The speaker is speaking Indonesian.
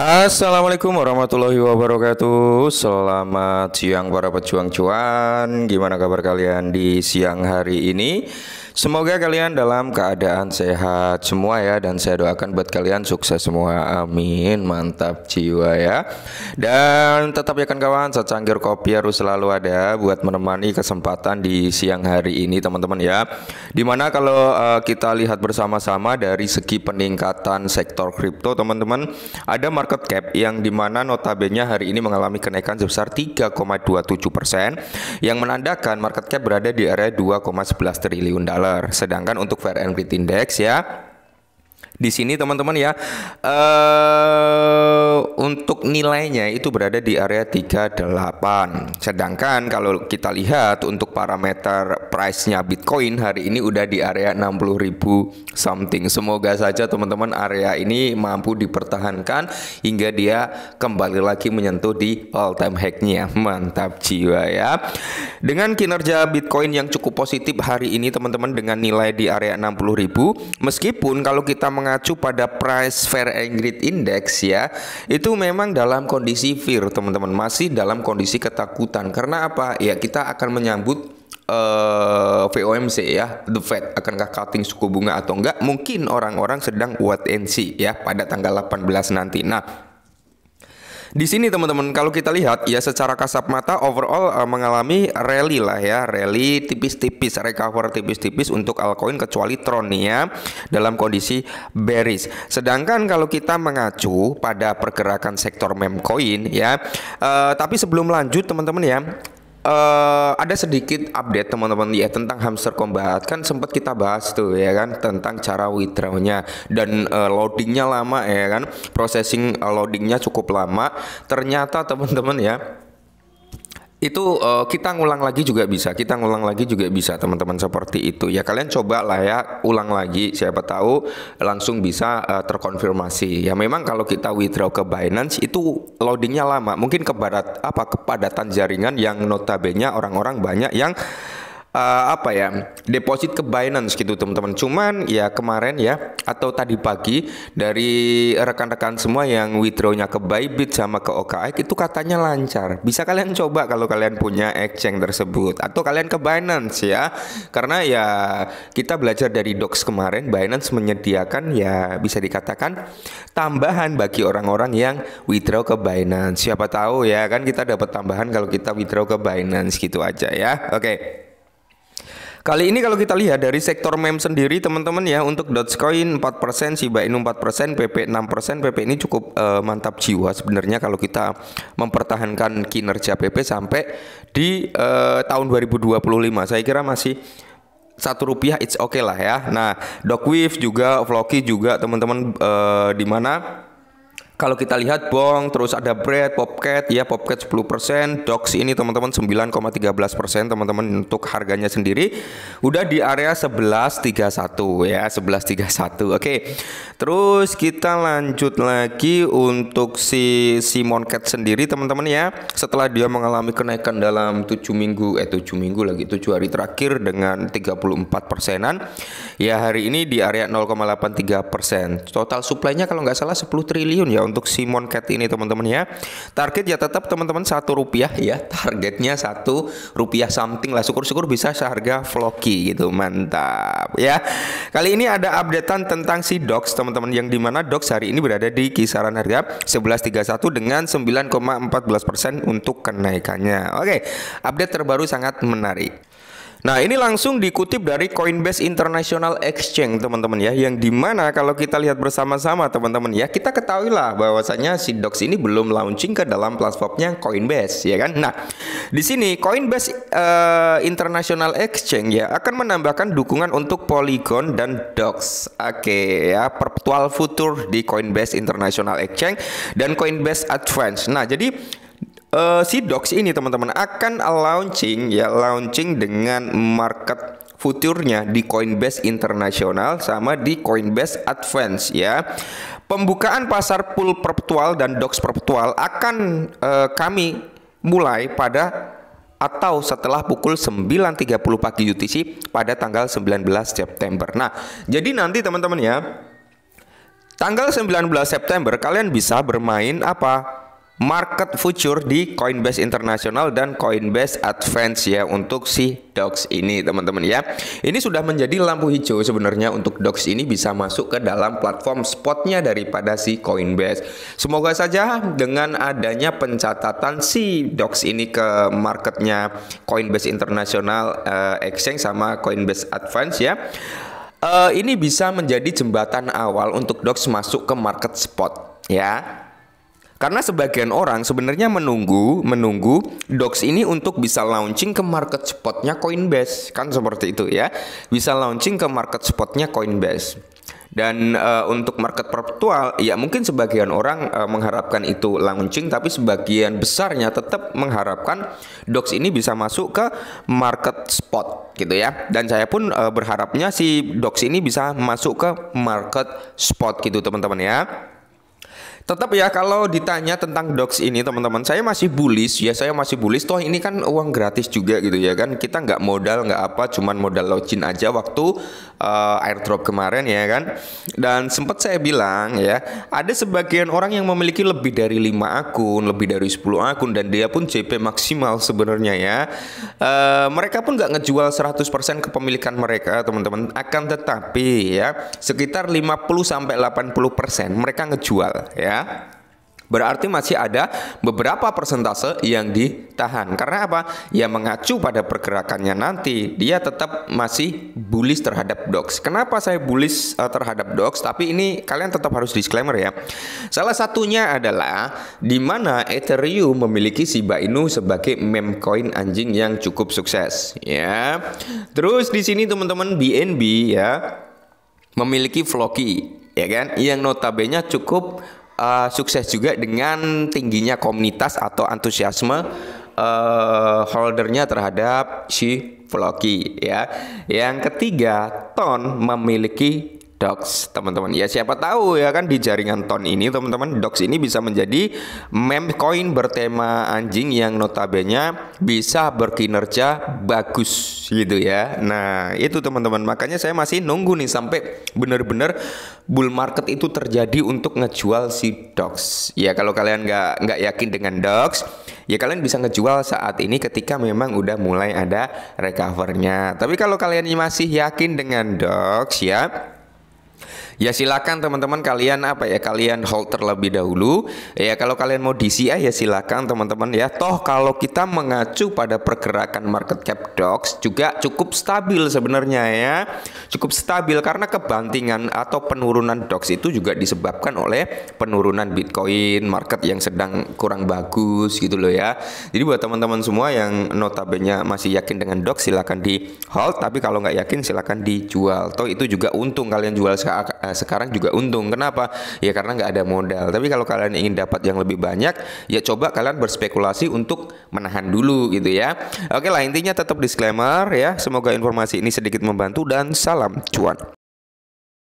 Assalamualaikum warahmatullahi wabarakatuh Selamat siang para pejuang cuan Gimana kabar kalian di siang hari ini Semoga kalian dalam keadaan sehat semua ya Dan saya doakan buat kalian sukses semua Amin Mantap jiwa ya Dan tetap ya kan kawan Secangkir kopi harus selalu ada Buat menemani kesempatan di siang hari ini teman-teman ya Dimana kalau uh, kita lihat bersama-sama Dari segi peningkatan sektor kripto teman-teman Ada market market cap yang dimana notabene hari ini mengalami kenaikan sebesar 3,27 persen yang menandakan market cap berada di area 2,11 triliun dolar. Sedangkan untuk fair and index ya di sini teman-teman ya uh, untuk nilainya itu berada di area 38 sedangkan kalau kita lihat untuk parameter price-nya Bitcoin hari ini udah di area 60.000 something semoga saja teman-teman area ini mampu dipertahankan hingga dia kembali lagi menyentuh di all time high nya mantap jiwa ya dengan kinerja Bitcoin yang cukup positif hari ini teman-teman dengan nilai di area 60.000 meskipun kalau kita mengatakan mengacu pada price fair and grid index ya, itu memang dalam kondisi fear, teman-teman, masih dalam kondisi ketakutan. Karena apa? Ya, kita akan menyambut uh, eh, VOMC ya, The Fed akankah cutting suku bunga atau enggak? Mungkin orang-orang sedang wait and see ya pada tanggal 18 nanti. Nah, di sini teman-teman kalau kita lihat ya secara kasat mata overall uh, mengalami rally lah ya, rally tipis-tipis, recover tipis-tipis untuk altcoin kecuali Tron nih ya dalam kondisi bearish. Sedangkan kalau kita mengacu pada pergerakan sektor meme coin ya, uh, tapi sebelum lanjut teman-teman ya, uh, ada sedikit update teman-teman ya tentang hamster combat kan sempat kita bahas tuh ya kan tentang cara withdrawnya dan uh, loadingnya lama ya kan processing eh, loadingnya cukup lama ternyata teman-teman ya itu uh, kita ngulang lagi juga bisa kita ngulang lagi juga bisa teman-teman seperti itu ya kalian coba lah ya ulang lagi siapa tahu langsung bisa uh, terkonfirmasi ya memang kalau kita withdraw ke Binance itu loadingnya lama mungkin ke barat apa kepadatan jaringan yang notabene orang-orang banyak yang uh, apa ya deposit ke Binance gitu teman-teman. Cuman ya kemarin ya atau tadi pagi dari rekan-rekan semua yang withdrawnya ke Bybit sama ke OKX itu katanya lancar. Bisa kalian coba kalau kalian punya exchange tersebut atau kalian ke Binance ya. Karena ya kita belajar dari docs kemarin Binance menyediakan ya bisa dikatakan tambahan bagi orang-orang yang withdraw ke Binance. Siapa tahu ya kan kita dapat tambahan kalau kita withdraw ke Binance gitu aja ya. Oke. Okay. Kali ini kalau kita lihat dari sektor mem sendiri teman-teman ya untuk Dogecoin 4%, Shiba Inu 4%, PP 6%, PP ini cukup uh, mantap jiwa sebenarnya kalau kita mempertahankan kinerja PP sampai di uh, tahun 2025. Saya kira masih satu rupiah it's okay lah ya. Nah, Dogwave juga, Vloki juga teman-teman uh, di mana kalau kita lihat Bong, terus ada Bread, Popcat, ya Popcat 10%, Docs ini teman-teman 9,13% teman-teman untuk harganya sendiri udah di area 1131 ya, 1131. Oke. Terus kita lanjut lagi untuk si Simon Cat sendiri teman-teman ya. Setelah dia mengalami kenaikan dalam 7 minggu eh 7 minggu lagi 7 hari terakhir dengan 34 persenan, ya hari ini di area 0,83%. Total suplainya kalau nggak salah 10 triliun ya untuk Simon Cat ini teman-teman ya. Target ya tetap teman-teman satu rupiah ya. Targetnya satu rupiah something lah. Syukur-syukur bisa seharga Floki gitu. Mantap ya. Kali ini ada updatean tentang si Dox teman-teman yang dimana Dox hari ini berada di kisaran harga 11.31 dengan 9,14% untuk kenaikannya. Oke, update terbaru sangat menarik. Nah, ini langsung dikutip dari Coinbase International Exchange, teman-teman ya, yang dimana kalau kita lihat bersama-sama, teman-teman ya, kita ketahui lah bahwasannya si Dox ini belum launching ke dalam platformnya Coinbase, ya kan? Nah, di sini Coinbase uh, International Exchange ya akan menambahkan dukungan untuk Polygon dan Dox. Oke okay, ya, perpetual future di Coinbase International Exchange dan Coinbase Advance. Nah, jadi uh, si Docs ini teman-teman akan launching ya launching dengan market futurnya di Coinbase Internasional sama di Coinbase Advance ya. Pembukaan pasar pool perpetual dan docs perpetual akan uh, kami mulai pada atau setelah pukul 9.30 pagi UTC pada tanggal 19 September. Nah, jadi nanti teman-teman ya, tanggal 19 September kalian bisa bermain apa? market future di Coinbase International dan Coinbase Advance ya untuk si DOX ini teman-teman ya. Ini sudah menjadi lampu hijau sebenarnya untuk DOX ini bisa masuk ke dalam platform spotnya daripada si Coinbase. Semoga saja dengan adanya pencatatan si DOX ini ke marketnya Coinbase International uh, eh, Exchange sama Coinbase Advance ya. Uh, ini bisa menjadi jembatan awal untuk DOX masuk ke market spot ya karena sebagian orang sebenarnya menunggu menunggu Dox ini untuk bisa launching ke market spotnya Coinbase kan seperti itu ya. Bisa launching ke market spotnya Coinbase. Dan uh, untuk market perpetual, ya mungkin sebagian orang uh, mengharapkan itu launching, tapi sebagian besarnya tetap mengharapkan dox ini bisa masuk ke market spot, gitu ya. Dan saya pun uh, berharapnya si dox ini bisa masuk ke market spot, gitu teman-teman ya. Tetap ya kalau ditanya tentang docs ini teman-teman, saya masih bullish ya, saya masih bullish. Toh ini kan uang gratis juga gitu ya kan, kita nggak modal nggak apa, cuman modal login aja waktu uh, airdrop kemarin ya kan. Dan sempat saya bilang ya, ada sebagian orang yang memiliki lebih dari lima akun, lebih dari 10 akun dan dia pun JP maksimal sebenarnya ya. Uh, mereka pun nggak ngejual 100% kepemilikan mereka teman-teman. Akan tetapi ya sekitar 50 sampai 80% mereka ngejual ya berarti masih ada beberapa persentase yang ditahan. Karena apa? Ya mengacu pada pergerakannya nanti, dia tetap masih bullish terhadap dogs. Kenapa saya bullish eh, terhadap dogs? Tapi ini kalian tetap harus disclaimer ya. Salah satunya adalah di mana Ethereum memiliki Shiba Inu sebagai meme coin anjing yang cukup sukses, ya. Terus di sini teman-teman BNB ya memiliki Floki, ya kan? Yang notabene cukup uh, sukses juga dengan tingginya komunitas atau antusiasme uh, holdernya terhadap si vlogi ya. Yang ketiga, Ton memiliki docs teman-teman ya siapa tahu ya kan di jaringan ton ini teman-teman docs ini bisa menjadi mem coin bertema anjing yang notabene bisa berkinerja bagus gitu ya nah itu teman-teman makanya saya masih nunggu nih sampai benar-benar bull market itu terjadi untuk ngejual si docs ya kalau kalian nggak nggak yakin dengan docs ya kalian bisa ngejual saat ini ketika memang udah mulai ada recovernya tapi kalau kalian masih yakin dengan docs ya Ya silakan teman-teman kalian apa ya kalian hold terlebih dahulu. Ya kalau kalian mau diisi ya silakan teman-teman ya. Toh kalau kita mengacu pada pergerakan market cap docs juga cukup stabil sebenarnya ya. Cukup stabil karena kebantingan atau penurunan docs itu juga disebabkan oleh penurunan Bitcoin market yang sedang kurang bagus gitu loh ya. Jadi buat teman-teman semua yang notabene masih yakin dengan docs silakan di hold tapi kalau nggak yakin silakan dijual. Toh itu juga untung kalian jual sekarang juga untung. Kenapa? Ya karena nggak ada modal. Tapi kalau kalian ingin dapat yang lebih banyak, ya coba kalian berspekulasi untuk menahan dulu gitu ya. Oke lah intinya tetap disclaimer ya. Semoga informasi ini sedikit membantu dan salam cuan.